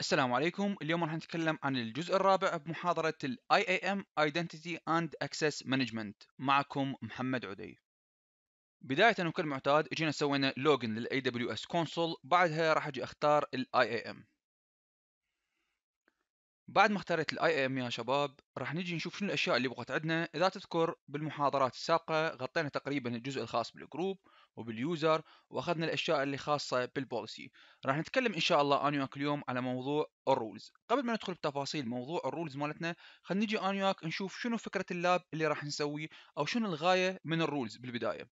السلام عليكم اليوم راح نتكلم عن الجزء الرابع بمحاضرة الـ IAM Identity and Access Management معكم محمد عدي بداية وكالمعتاد اجينا سوينا لوجن للـ AWS Console بعدها راح اجي اختار الـ IAM بعد ما اخترت الاي ام يا شباب راح نجي نشوف شنو الاشياء اللي بقت عندنا اذا تذكر بالمحاضرات السابقه غطينا تقريبا الجزء الخاص بالجروب وباليوزر واخذنا الاشياء اللي خاصه بالبوليسي راح نتكلم ان شاء الله انا وياك اليوم على موضوع الرولز قبل ما ندخل بتفاصيل موضوع الرولز مالتنا خلينا نجي انا وياك نشوف شنو فكره اللاب اللي راح نسويه او شنو الغايه من الرولز بالبدايه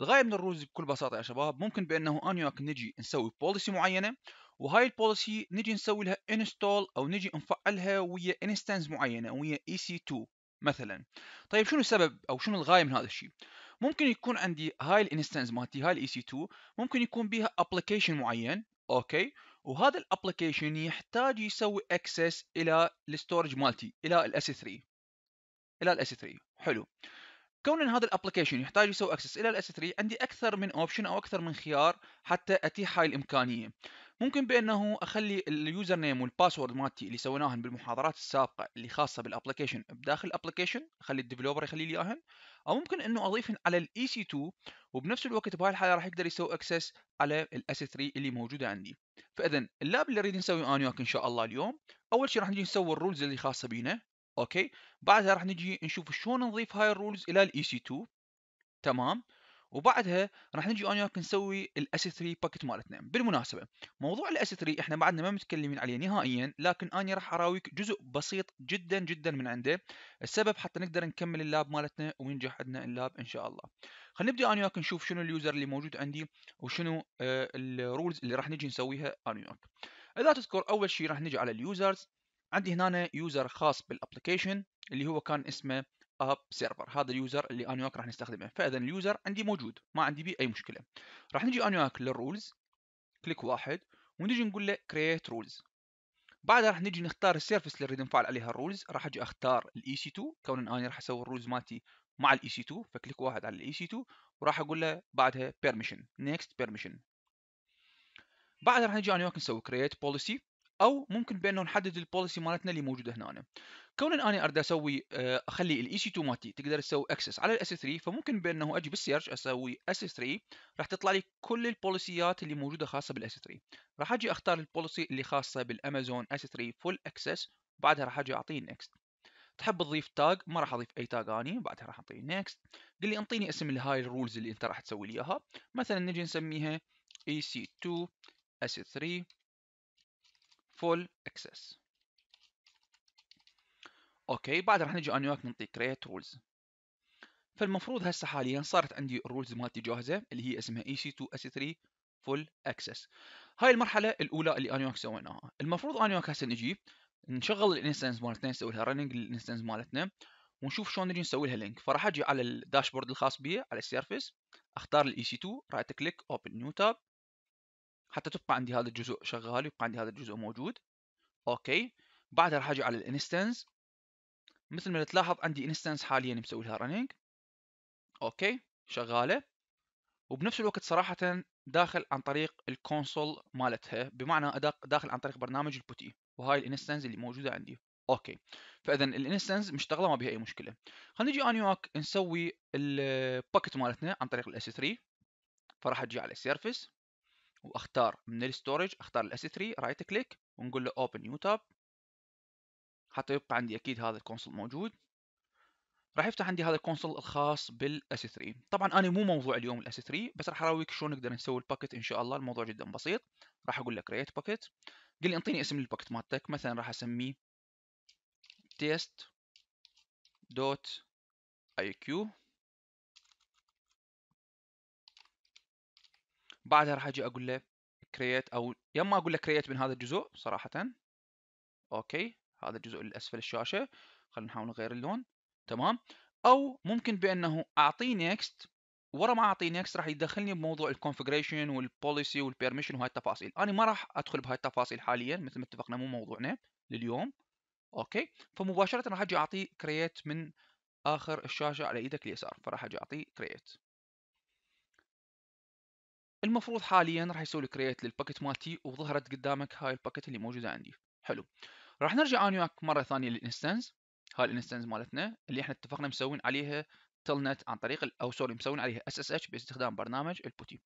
الغايه من الرولز بكل بساطه يا شباب ممكن بانه انا وياك نجي نسوي بوليسي معينه وهاي البوليسي نجي نسوي لها انستول او نجي نفعلها ويا انستانس معينه ويا اي سي 2 مثلا طيب شنو السبب او شنو الغايه من هذا الشيء ممكن يكون عندي هاي الانستانس مالتي هاي الاي سي 2 ممكن يكون بيها ابلكيشن معين اوكي وهذا الابلكيشن يحتاج يسوي اكسس الى الستورج مالتي الى الاس 3 الى الاس 3 حلو كون ان هذا الابلكيشن يحتاج يسوي اكسس الى الاس 3 عندي اكثر من اوبشن او اكثر من خيار حتى اتيح هاي الامكانيه ممكن بانه اخلي اليوزر نيم والباسورد مالتي اللي سويناهن بالمحاضرات السابقه اللي خاصه بالابلكيشن بداخل الابلكيشن اخلي الديفلوبر يخلي لي اياهن او ممكن انه اضيفهن على الاي سي 2 وبنفس الوقت بهاي الحاله راح يقدر يسوي اكسس على الاس 3 اللي موجوده عندي فاذا اللاب اللي نريد نسويه انا وياك ان شاء الله اليوم اول شيء راح نجي نسوي الرولز اللي خاصه بينا اوكي بعدها راح نجي نشوف شلون نضيف هاي الرولز الى الاي سي 2 تمام وبعدها راح نجي انا وياك نسوي الاس 3 باكت مالتنا بالمناسبه موضوع الاس 3 احنا بعدنا ما متكلمين عليه نهائيا لكن انا راح اراويك جزء بسيط جدا جدا من عنده السبب حتى نقدر نكمل اللاب مالتنا وينجح عندنا اللاب ان شاء الله خلينا نبدا انا وياك نشوف شنو اليوزر اللي موجود عندي وشنو آه، الرولز اللي راح نجي نسويها انا وياك اذا تذكر اول شيء راح نجي على اليوزرز عندي هنا يوزر خاص بالابلكيشن اللي هو كان اسمه اب سيرفر هذا اليوزر اللي انا وياك راح نستخدمه فاذا اليوزر عندي موجود ما عندي بيه اي مشكله راح نجي انا وياك للرولز كليك واحد ونجي نقول له كرييت رولز بعدها راح نجي نختار السيرفيس اللي نريد نفعل عليها الرولز راح اجي اختار الاي سي 2 كون اني راح اسوي الرولز مالتي مع الاي سي 2 فكليك واحد على الاي سي 2 وراح اقول له بعدها بيرميشن نيكست بيرميشن بعدها راح نجي انا وياك نسوي كرييت بوليسي او ممكن بانه نحدد البوليسي مالتنا اللي موجوده هنا كون اني اريد اسوي آه، اخلي الاي سي 2 مالتي تقدر تسوي اكسس على الاس 3 فممكن بانه اجي بالسيرش اسوي اس 3 راح تطلع لي كل البوليسيات اللي موجوده خاصه بالاس 3 راح اجي اختار البوليسي اللي خاصه بالامازون اس 3 فول اكسس بعدها راح اجي اعطيه نكست تحب تضيف تاج ما راح اضيف اي تاج اني بعدها راح اعطيه نكست قل لي انطيني اسم الهاي الرولز اللي انت راح تسوي لي اياها مثلا نجي نسميها اي سي 2 اس 3 full access اوكي بعد راح نجي انا وياك نعطي create rules فالمفروض هسه حاليا صارت عندي الرولز مالتي جاهزه اللي هي اسمها اي سي 2 اس 3 فول اكسس هاي المرحله الاولى اللي انا وياك سويناها المفروض انا وياك هسه نجي نشغل الانستنس مالتنا نسوي لها رننج الانستنس مالتنا ونشوف شلون نجي نسوي لها لينك فراح اجي على الداشبورد الخاص بي على السيرفيس اختار الاي سي 2 رايت كليك اوبن نيو تاب حتى تبقى عندي هذا الجزء شغال يبقى عندي هذا الجزء موجود اوكي بعدها راح اجي على الانستنس مثل ما تلاحظ عندي انستنس حاليا مسوي لها رننج اوكي شغاله وبنفس الوقت صراحه داخل عن طريق الكونسول مالتها بمعنى داخل عن طريق برنامج البوتي e. وهاي الانستنس اللي موجوده عندي اوكي فاذا الانستنس مشتغله ما بها اي مشكله خلينا نجي اني وياك نسوي الباكت مالتنا عن طريق الاس 3 فراح اجي على السيرفس واختار من الستورج اختار الاس 3 رايت كليك ونقول له اوبن نيو تاب حتى يبقى عندي اكيد هذا الكونسول موجود راح يفتح عندي هذا الكونسول الخاص بالاس 3 e طبعا انا مو موضوع اليوم الاس 3 e بس راح اراويك شلون نقدر نسوي الباكت ان شاء الله الموضوع جدا بسيط راح اقول لك كرييت باكت قل لي انطيني اسم للباكت مالتك مثلا راح اسميه تيست دوت اي كيو بعدها راح اجي اقول له كرييت او يا اما اقول له كرييت من هذا الجزء صراحه اوكي هذا الجزء اللي اسفل الشاشه خلينا نحاول نغير اللون تمام او ممكن بانه اعطيه نيكست ورا ما اعطيه نيكست راح يدخلني بموضوع الكونفجريشن والبوليسي والبيرميشن وهاي التفاصيل انا ما راح ادخل بهاي التفاصيل حاليا مثل ما اتفقنا مو موضوعنا لليوم اوكي فمباشره راح اجي اعطيه كرييت من اخر الشاشه على ايدك اليسار فراح اجي اعطيه كرييت المفروض حاليا راح يسوي كرييت للباكيت مالتي وظهرت قدامك هاي الباكيت اللي موجوده عندي حلو راح نرجع انا وياك مره ثانيه للانستنس هاي الانستنس مالتنا اللي احنا اتفقنا مسوين عليها تلنت عن طريق او سوري مسوين عليها اس اس اتش باستخدام برنامج البوتي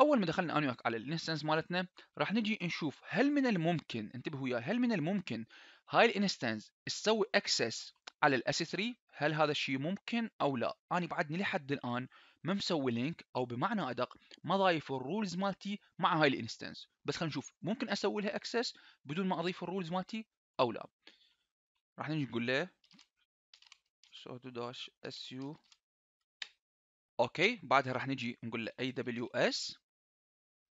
اول ما دخلنا انا وياك على الانستنس مالتنا راح نجي نشوف هل من الممكن انتبهوا وياي هل من الممكن هاي الانستنس تسوي اكسس على الاس 3 هل هذا الشيء ممكن او لا انا بعدني لحد الان ما مسوي لينك او بمعنى ادق ما ضايف الرولز مالتي مع هاي الانستنس بس خلينا نشوف ممكن اسوي لها اكسس بدون ما اضيف الرولز مالتي او لا راح نجي نقول له داش اس يو اوكي بعدها راح نجي نقول له اي دبليو اس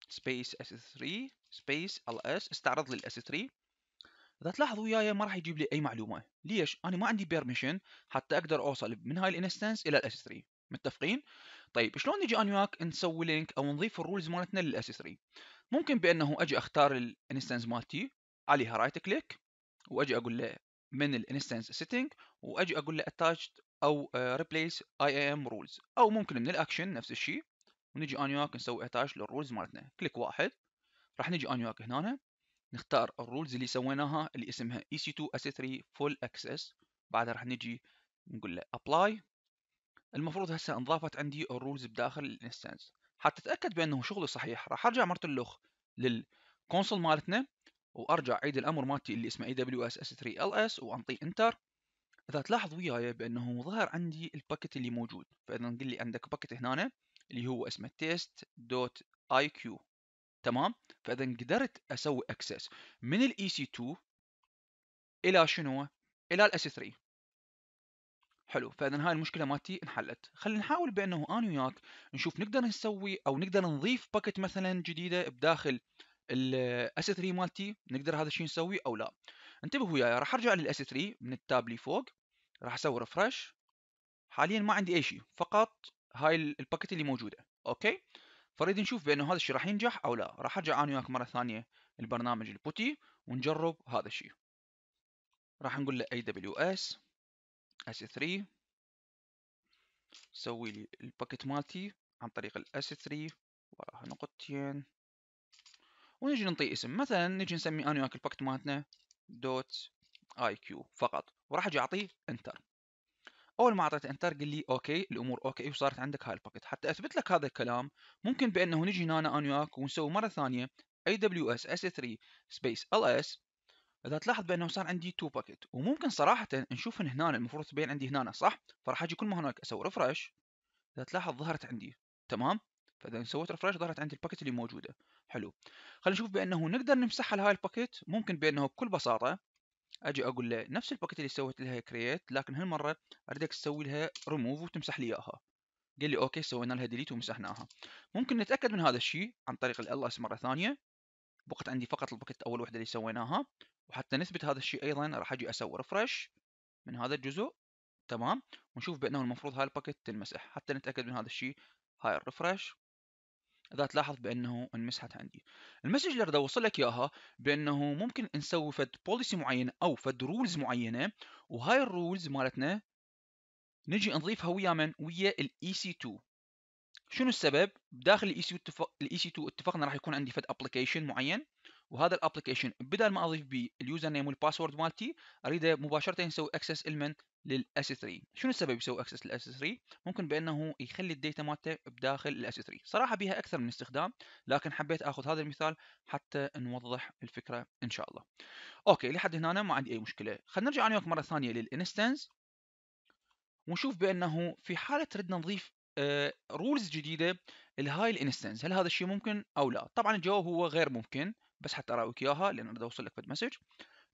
سبيس اس 3 سبيس ال اس استعرض لي الاس 3 اذا تلاحظوا وياي ما راح يجيب لي اي معلومه ليش انا ما عندي بيرميشن حتى اقدر اوصل من هاي الانستنس الى الاس 3 متفقين طيب شلون نجي انا وياك نسوي لينك او نضيف الرولز مالتنا 3 ممكن بانه اجي اختار الانستنس مالتي عليها رايت كليك واجي اقول له من الانستنس سيتنج واجي اقول له اتاتش او ريبليس اي ام رولز او ممكن من الاكشن نفس الشيء ونجي انا وياك نسوي اتاتش للرولز مالتنا كليك واحد راح نجي انا وياك هنا نختار الرولز اللي سويناها اللي اسمها EC2 s 3 Full Access بعدها راح نجي نقول له Apply المفروض هسه انضافت عندي الرولز بداخل الانستانس حتى اتاكد بانه شغلي صحيح راح ارجع مرة الاخ للكونسول مالتنا وارجع عيد الامر مالتي اللي اسمه اي دبليو اس اس 3 ال اس وانطي انتر اذا تلاحظ وياي بانه ظهر عندي الباكت اللي موجود فاذا نقول لي عندك باكت هنا اللي هو اسمه تيست دوت اي كيو تمام فاذا قدرت اسوي اكسس من الاي سي 2 الى شنو الى الاس 3 حلو فاذا هاي المشكله مالتي انحلت خلينا نحاول بانه انا وياك نشوف نقدر نسوي او نقدر نضيف باكت مثلا جديده بداخل الاس 3 مالتي نقدر هذا الشيء نسوي او لا انتبهوا وياي راح ارجع للاس 3 من التاب اللي فوق راح اسوي ريفرش حاليا ما عندي اي شيء فقط هاي الباكت اللي موجوده اوكي فريد نشوف بانه هذا الشيء راح ينجح او لا راح ارجع انا وياك مره ثانيه البرنامج البوتي ونجرب هذا الشيء راح نقول له اي دبليو اس اس 3 سوي لي الباكيت مالتي عن طريق الاس 3 وراها نقطتين ونجي نعطي اسم مثلا نجي نسمي انا وياك الباكيت مالتنا دوت اي كيو فقط وراح اجي اعطيه انتر اول ما اعطيت انتر قال لي اوكي الامور اوكي وصارت عندك هاي الباكيت حتى اثبت لك هذا الكلام ممكن بانه نجي هنا انا وياك ونسوي مره ثانيه AWS s 3 space ls اذا تلاحظ بانه صار عندي تو باكيت وممكن صراحه نشوف ان هنا المفروض تبين عندي هنا صح فراح اجي كل ما هناك اسوي ريفرش اذا تلاحظ ظهرت عندي تمام فاذا سويت ريفرش ظهرت عندي الباكيت اللي موجوده حلو خلينا نشوف بانه نقدر نمسحها لهاي الباكيت ممكن بانه بكل بساطه اجي اقول له نفس الباكيت اللي سويت لها كرييت لكن هالمره اريدك تسوي لها ريموف وتمسح لي اياها قال لي اوكي سوينا لها ديليت ومسحناها ممكن نتاكد من هذا الشيء عن طريق الالاس مره ثانيه بقت عندي فقط الباكيت اول وحده اللي سويناها وحتى نثبت هذا الشيء ايضا راح اجي اسوي ريفرش من هذا الجزء تمام ونشوف بانه المفروض هاي الباكيت تنمسح حتى نتاكد من هذا الشيء هاي الريفرش اذا تلاحظ بانه انمسحت عندي المسج اللي اريد اوصل لك اياها بانه ممكن نسوي فد بوليسي معينه او فد رولز معينه وهاي الرولز مالتنا نجي نضيفها ويا من ويا الاي سي 2 شنو السبب داخل الاي سي 2 الاي سي 2 اتفقنا راح يكون عندي فد ابلكيشن معين وهذا الابلكيشن بدل ما اضيف بيه اليوزر نيم والباسورد مالتي اريده مباشره يسوي اكسس المنت للاس 3 شنو السبب يسوي اكسس للاس 3 ممكن بانه يخلي الداتا مالته بداخل الاس 3 صراحه بها اكثر من استخدام لكن حبيت اخذ هذا المثال حتى نوضح الفكره ان شاء الله اوكي لحد هنا ما عندي اي مشكله خلينا نرجع انا وياك مره ثانيه للانستنس ونشوف بانه في حاله ردنا نضيف رولز آه، جديده لهاي الانستنس هل هذا الشيء ممكن او لا طبعا الجواب هو غير ممكن بس حتى اراويك اياها لان اريد اوصل لك في المسج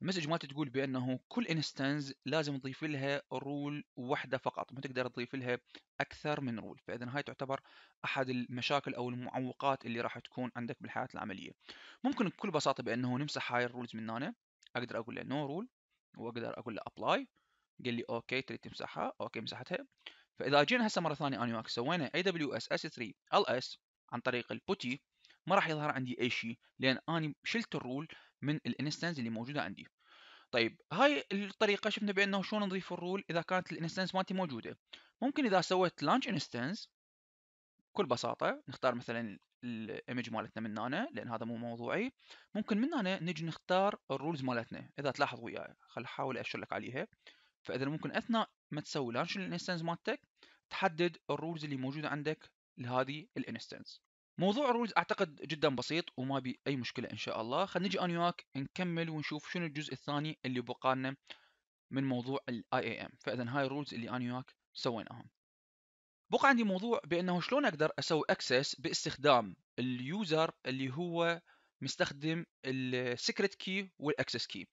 المسج ما تقول بانه كل انستنس لازم تضيف لها رول واحده فقط ما تقدر تضيف لها اكثر من رول فاذا هاي تعتبر احد المشاكل او المعوقات اللي راح تكون عندك بالحياه العمليه ممكن بكل بساطه بانه نمسح هاي الرولز من هنا اقدر اقول له نو رول واقدر اقول له ابلاي قال لي اوكي تريد تمسحها اوكي مسحتها فاذا جينا هسه مره ثانيه اني واك سوينا اي دبليو اس اس 3 ال اس عن طريق البوتي ما راح يظهر عندي اي شيء لان اني شلت الرول من الانستنس اللي موجوده عندي طيب هاي الطريقه شفنا بانه شلون نضيف الرول اذا كانت الانستنس مالتي موجوده ممكن اذا سويت لانش انستنس بكل بساطه نختار مثلا الايمج مالتنا من هنا لان هذا مو موضوعي ممكن من هنا نجي نختار الرولز مالتنا اذا تلاحظ وياي خل احاول اشر لك عليها فاذا ممكن اثناء ما تسوي لانش الانستنس مالتك تحدد الرولز اللي موجوده عندك لهذه الانستنس موضوع الرولز اعتقد جدا بسيط وما بي اي مشكله ان شاء الله خلينا نجي انا وياك نكمل ونشوف شنو الجزء الثاني اللي بقى لنا من موضوع الاي اي ام فاذا هاي الرولز اللي انا وياك سويناها بقى عندي موضوع بانه شلون اقدر اسوي اكسس باستخدام اليوزر اللي هو مستخدم السكرت كي والاكسس كي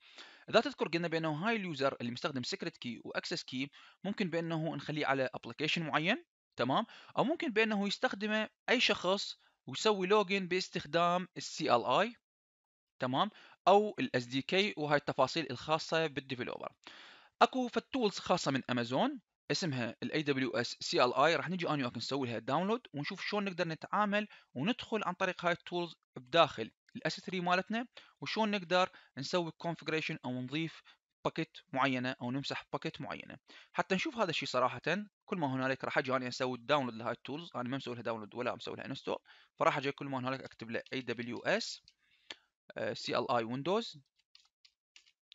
اذا تذكر قلنا بانه هاي اليوزر اللي مستخدم سيكريت كي واكسس كي ممكن بانه نخليه على ابلكيشن معين تمام او ممكن بانه يستخدمه اي شخص ويسوي لوجن باستخدام السي ال اي تمام او الاس دي كي وهاي التفاصيل الخاصه بالديفلوبر اكو فتولز خاصه من امازون اسمها ال AWS CLI راح نجي اني وياك نسوي لها داونلود ونشوف شلون نقدر نتعامل وندخل عن طريق هاي التولز بداخل الاس 3 مالتنا وشون نقدر نسوي كونفجريشن او نضيف باكيت معينه او نمسح باكيت معينه حتى نشوف هذا الشيء صراحه كل ما هنالك راح اجي انا اسوي داونلود لهاي التولز انا ما مسوي لها داونلود ولا مسوي لها انستول فراح اجي كل ما هنالك اكتب له اي دبليو اس سي ال اي ويندوز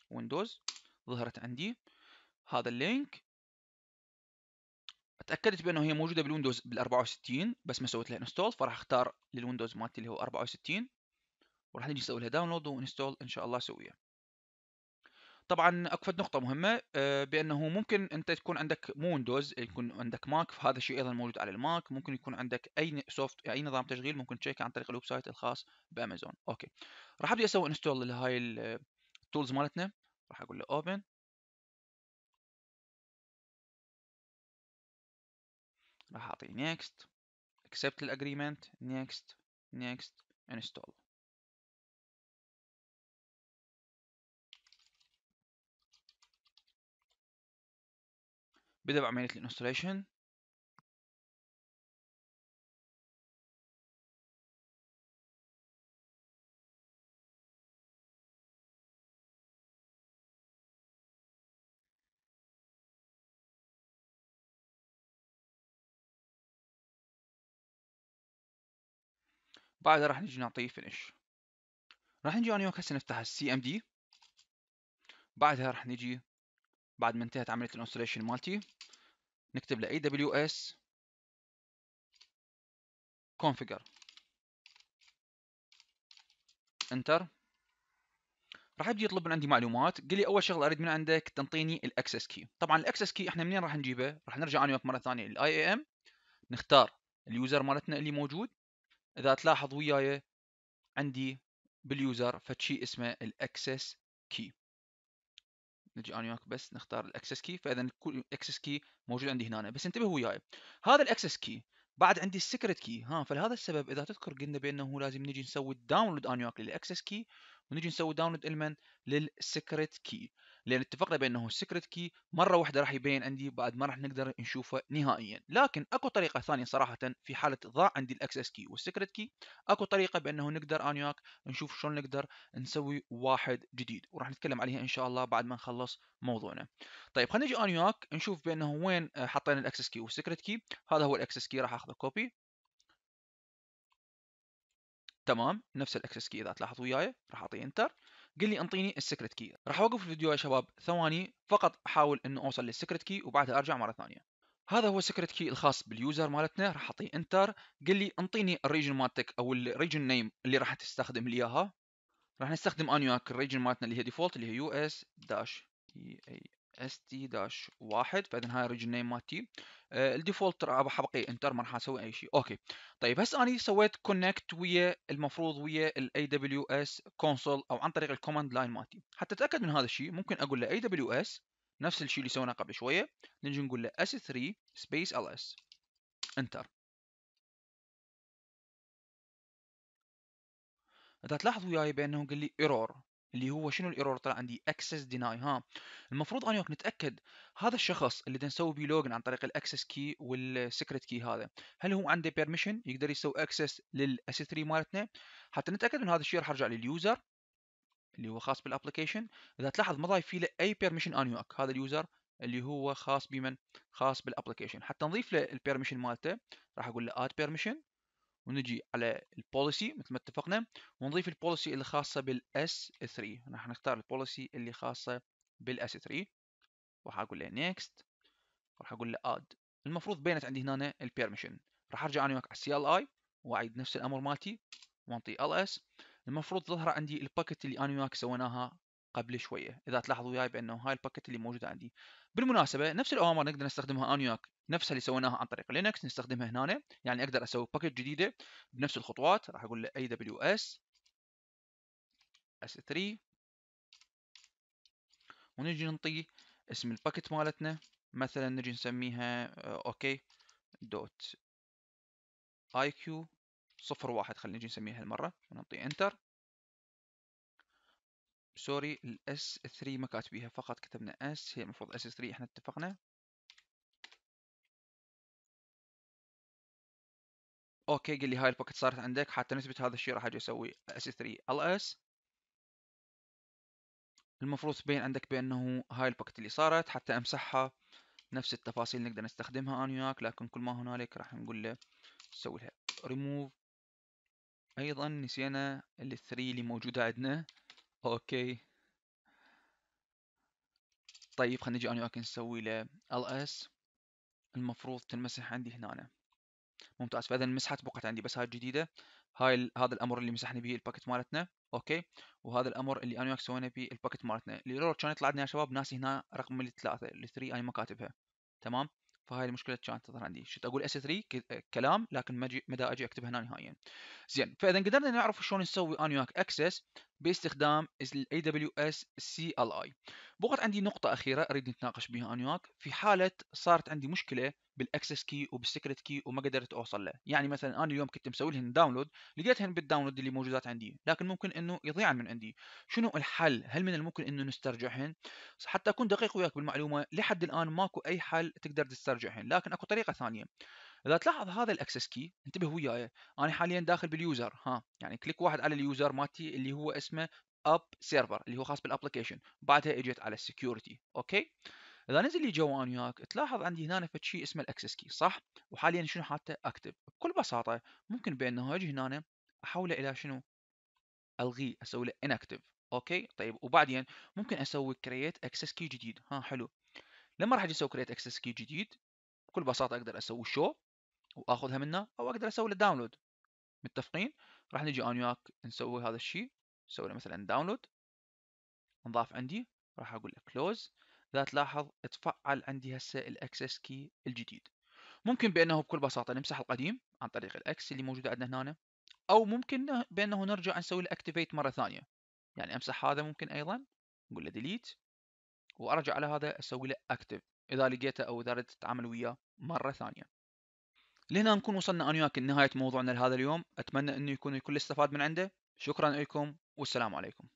ويندوز ظهرت عندي هذا اللينك تاكدت بانه هي موجوده بالويندوز بال 64 بس ما سويت لها انستول فراح اختار للويندوز مالتي اللي هو 64 وراح نجي نسوي لها داونلود وانستول ان شاء الله سوية طبعا اكفد نقطة مهمة آه، بانه ممكن انت تكون عندك مو ويندوز يكون عندك ماك فهذا الشيء ايضا موجود على الماك ممكن يكون عندك اي سوفت اي نظام تشغيل ممكن تشيك عن طريق الويب سايت الخاص بامازون اوكي راح ابدي اسوي انستول لهاي التولز آه، مالتنا راح اقول له اوبن راح اعطي نيكست اكسبت الاجريمنت نيكست نيكست انستول بدأ بعملية الانستليشن بعدها راح نجي نعطيه فينش راح نجي انا وياك هسه نفتح السي ام دي بعدها راح نجي بعد ما انتهت عمليه الانستليشن مالتي نكتب له اس configure انتر راح يجي يطلب من عندي معلومات قال لي اول شغله اريد من عندك تنطيني الاكسس كي طبعا الاكسس كي احنا منين راح نجيبه راح نرجع انا وياك مره ثانيه للاي اي ام نختار اليوزر مالتنا اللي موجود اذا تلاحظ وياي عندي باليوزر فشي اسمه الاكسس كي نجي انا وياك بس نختار الاكسس كي فاذا كل اكسس كي موجود عندي هنا بس انتبه وياي هذا الاكسس كي بعد عندي السكرت كي ها فلهذا السبب اذا تذكر قلنا بانه لازم نجي نسوي داونلود انياك للاكسس كي ونجي نسوي داونلود المن للسكرت كي لان اتفقنا بانه السكرت كي مره واحده راح يبين عندي بعد ما راح نقدر نشوفه نهائيا لكن اكو طريقه ثانيه صراحه في حاله ضاع عندي الاكسس كي والسكرت كي اكو طريقه بانه نقدر انياك نشوف شلون نقدر نسوي واحد جديد وراح نتكلم عليها ان شاء الله بعد ما نخلص موضوعنا طيب خلينا نجي انياك نشوف بانه وين حطينا الاكسس كي والسكرت كي هذا هو الاكسس كي راح اخذه كوبي تمام نفس الاكسس كي اذا تلاحظوا وياي راح اعطيه انتر قل لي انطيني السكرت كي راح اوقف الفيديو يا شباب ثواني فقط احاول انه اوصل للسكرت كي وبعدها ارجع مره ثانيه هذا هو السكرت كي الخاص باليوزر مالتنا راح اعطيه انتر قل لي انطيني الريجن مالتك او الريجن نيم اللي راح تستخدم لي اياها راح نستخدم انيوك الريجن مالتنا اللي هي ديفولت اللي هي يو اس داش اي st داش واحد بعدين هاي ريجن نيم مالتي آه، الديفولت راح ابقي انتر ما راح اسوي اي شيء اوكي طيب هسه انا سويت كونكت ويا المفروض ويا الاي دبليو اس كونسول او عن طريق الكوماند لاين مالتي حتى اتاكد من هذا الشيء ممكن اقول له اي دبليو اس نفس الشيء اللي سويناه قبل شويه نجي نقول له اس 3 سبيس ال اس انتر اذا تلاحظ وياي بانه قال لي ايرور اللي هو شنو الايرور طلع عندي اكسس ديناي ها المفروض اني وقت نتاكد هذا الشخص اللي نسوي بيه لوجن عن طريق الاكسس كي والسكرت كي هذا هل هو عنده بيرميشن يقدر يسوي اكسس للاس 3 مالتنا حتى نتاكد من هذا الشيء راح ارجع لليوزر اللي هو خاص بالابلكيشن اذا تلاحظ ما ضايف له اي بيرميشن اني وياك هذا اليوزر اللي هو خاص بمن خاص بالابلكيشن حتى نضيف له البيرميشن مالته راح اقول له اد بيرميشن ونجي على البوليسي مثل ما اتفقنا ونضيف البوليسي اللي خاصة بالاس 3 راح نختار البوليسي اللي خاصة بالاس 3 راح اقول له next راح اقول له add المفروض بينت عندي هنا البيرميشن راح ارجع انا وياك على CLI ال واعيد نفس الامر مالتي وانطي LS المفروض تظهر عندي الباكت اللي انا وياك سويناها قبل شويه اذا تلاحظوا وياي يعني بانه هاي الباكت اللي موجوده عندي بالمناسبه نفس الاوامر نقدر نستخدمها انا وياك نفسها اللي سويناها عن طريق لينكس نستخدمها هنا يعني اقدر اسوي باكت جديده بنفس الخطوات راح اقول له اي دبليو اس اس 3 ونجي نعطيه اسم الباكت مالتنا مثلا نجي نسميها آه، اوكي دوت اي كيو صفر واحد خلينا نجي نسميها هالمرة ونعطي انتر سوري الاس 3 ما كاتبيها فقط كتبنا اس هي المفروض اس 3 احنا اتفقنا اوكي قال لي هاي الباكت صارت عندك حتى نثبت هذا الشيء راح اجي اسوي اس 3 ال اس المفروض تبين عندك بانه هاي الباكت اللي صارت حتى امسحها نفس التفاصيل نقدر نستخدمها انا وياك لكن كل ما هنالك راح نقول له سوي لها ريموف ايضا نسينا ال 3 اللي موجوده عندنا اوكي طيب خلينا نجي انا وياك نسوي له ال اس المفروض تنمسح عندي هنا ممتاز فاذا مسحت بقت عندي بس هاي الجديده هاي هذا الامر اللي مسحنا به الباكت مالتنا اوكي وهذا الامر اللي انا وياك سوينا به الباكت مالتنا الايرور كان يطلع لنا يا شباب ناسي هنا رقم الثلاثه اللي 3 انا ما كاتبها تمام فهاي المشكله كانت تظهر عندي شفت اقول اس 3 كلام لكن ما اجي مدى اجي اكتب هنا نهائيا زين فاذا قدرنا نعرف شلون نسوي ان يو اكسس باستخدام الاي دبليو اس سي ال اي بقت عندي نقطه اخيره اريد نتناقش بها ان يو في حاله صارت عندي مشكله بالاكسس كي وبالسكرت كي وما قدرت اوصل له يعني مثلا انا اليوم كنت مسوي لهن داونلود لقيتهن بالداونلود اللي موجودات عندي لكن ممكن انه يضيعن من عندي شنو الحل هل من الممكن انه نسترجعهن حتى اكون دقيق وياك بالمعلومه لحد الان ماكو اي حل تقدر تسترجعهن لكن اكو طريقه ثانيه اذا تلاحظ هذا الاكسس كي انتبه وياي انا حاليا داخل باليوزر ها يعني كليك واحد على اليوزر مالتي اللي هو اسمه اب سيرفر اللي هو خاص بالابلكيشن بعدها اجيت على السكيورتي اوكي اذا نزل لي جوا انا وياك تلاحظ عندي هنا فد شيء اسمه الاكسس كي صح وحاليا شنو حاطه اكتب بكل بساطه ممكن بانه اجي هنا احوله الى شنو الغيه اسوي له انكتف اوكي طيب وبعدين ممكن اسوي كرييت اكسس كي جديد ها حلو لما راح اجي اسوي كرييت اكسس كي جديد بكل بساطه اقدر اسوي شو واخذها منه او اقدر اسوي له داونلود متفقين راح نجي انا وياك نسوي هذا الشيء نسوي له مثلا داونلود نضاف عندي راح اقول له كلوز اذا تلاحظ تفعل عندي هسه الاكسس كي الجديد ممكن بانه بكل بساطه نمسح القديم عن طريق الاكس اللي موجوده عندنا هنا او ممكن بانه نرجع نسوي له اكتيفيت مره ثانيه يعني امسح هذا ممكن ايضا نقول له ديليت وارجع على هذا اسوي له اكتف اذا لقيته او اذا ردت اتعامل وياه مره ثانيه لهنا نكون وصلنا انا وياك لنهايه موضوعنا لهذا اليوم اتمنى انه يكون الكل استفاد من عنده شكرا لكم والسلام عليكم